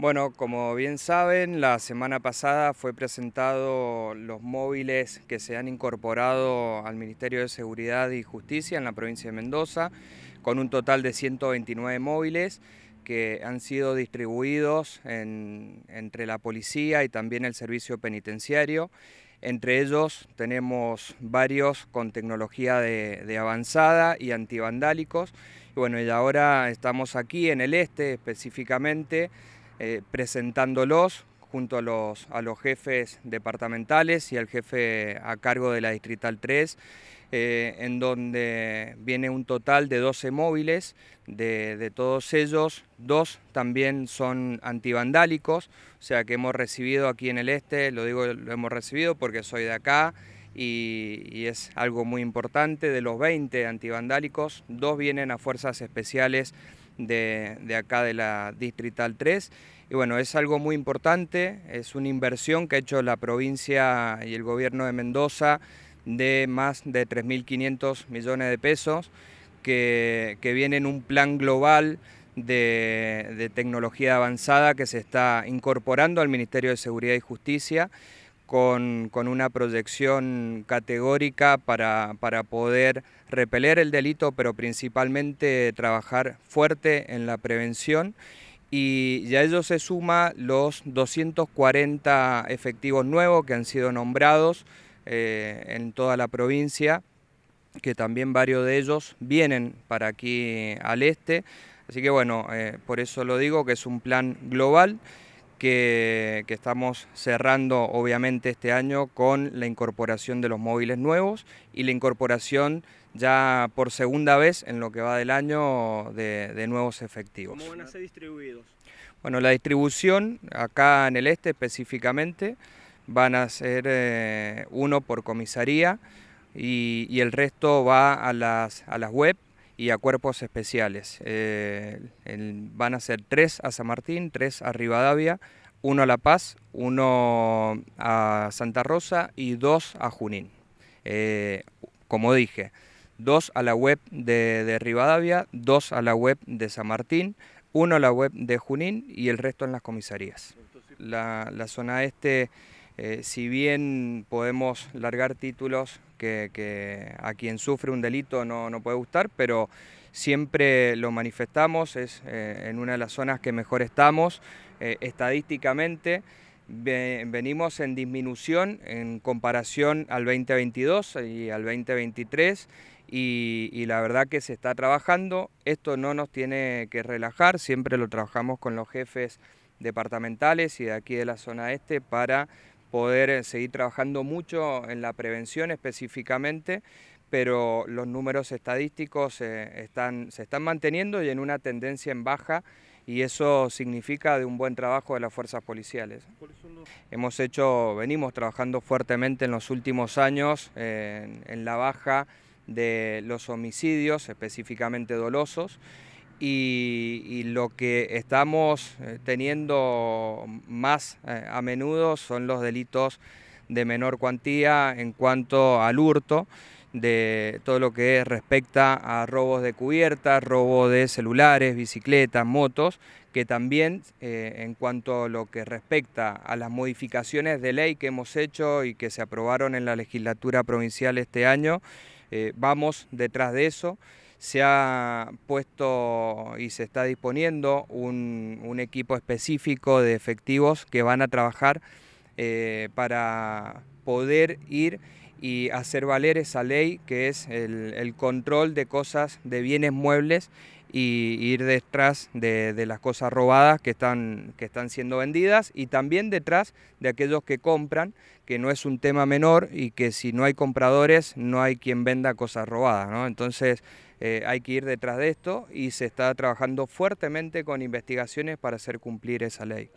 Bueno, como bien saben, la semana pasada fue presentado los móviles que se han incorporado al Ministerio de Seguridad y Justicia en la provincia de Mendoza, con un total de 129 móviles que han sido distribuidos entre la policía y también el servicio penitenciario. Entre ellos tenemos varios con tecnología de, avanzada y antivandálicos. bueno, y ahora estamos aquí en el este específicamente eh, presentándolos junto a los, a los jefes departamentales y al jefe a cargo de la Distrital 3, eh, en donde viene un total de 12 móviles, de, todos ellos, dos también son antivandálicos, o sea que hemos recibido aquí en el este, lo digo, lo hemos recibido porque soy de acá, y, es algo muy importante. De los 20 antivandálicos, dos vienen a fuerzas especiales de, de acá de la Distrital 3 y bueno, es algo muy importante, es una inversión que ha hecho la provincia y el gobierno de Mendoza de más de 3.500 millones de pesos, que, que, viene en un plan global de, tecnología avanzada que se está incorporando al Ministerio de Seguridad y Justicia. Con, una proyección categórica para, para, poder repeler el delito, pero principalmente trabajar fuerte en la prevención y ya a ello se suma los 240 efectivos nuevos que han sido nombrados eh, en toda la provincia, que también varios de ellos vienen para aquí al este. Así que bueno, eh, por eso lo digo que es un plan global que, que estamos cerrando obviamente este año con la incorporación de los móviles nuevos y la incorporación ya por segunda vez en lo que va del año de, nuevos efectivos. ¿Cómo van a ser distribuidos? Bueno, la distribución acá en el este específicamente van a ser eh, uno por comisaría y, el resto va a las, a las web y a cuerpos especiales. Eh, van a ser tres a San Martín, tres a Rivadavia, uno a La Paz, uno a Santa Rosa y dos a Junín. Eh, como dije, dos a la web de, Rivadavia, dos a la web de San Martín, uno a la web de Junín y el resto en las comisarías. La, zona este, eh, si bien podemos largar títulos que, a quien sufre un delito no, no puede gustar, pero siempre lo manifestamos, es eh, en una de las zonas que mejor estamos eh, estadísticamente venimos en disminución en comparación al 2022 y al 2023 y, la verdad que se está trabajando. Esto no nos tiene que relajar, siempre lo trabajamos con los jefes departamentales y de aquí de la zona este para poder eh, seguir trabajando mucho en la prevención específicamente, pero los números estadísticos eh, están, se están manteniendo y en una tendencia en baja y eso significa de un buen trabajo de las fuerzas policiales. Hemos hecho, venimos trabajando fuertemente en los últimos años eh, en la baja de los homicidios, específicamente dolosos, y, lo que estamos eh, teniendo más eh, a menudo son los delitos de menor cuantía en cuanto al hurto de todo lo que respecta a robos de cubiertas... robo de celulares, bicicletas, motos, que también eh, en cuanto a lo que respecta a las modificaciones de ley que hemos hecho y que se aprobaron en la legislatura provincial este año, eh, vamos detrás de eso. Se ha puesto y se está disponiendo un, equipo específico de efectivos que van a trabajar eh, para poder ir y hacer valer esa ley que es el control de cosas, de bienes muebles y, ir detrás de, las cosas robadas que están, que están siendo vendidas y también detrás de aquellos que compran, que no es un tema menor y que si no hay compradores no hay quien venda cosas robadas. ¿no? Entonces eh, hay que ir detrás de esto y se está trabajando fuertemente con investigaciones para hacer cumplir esa ley.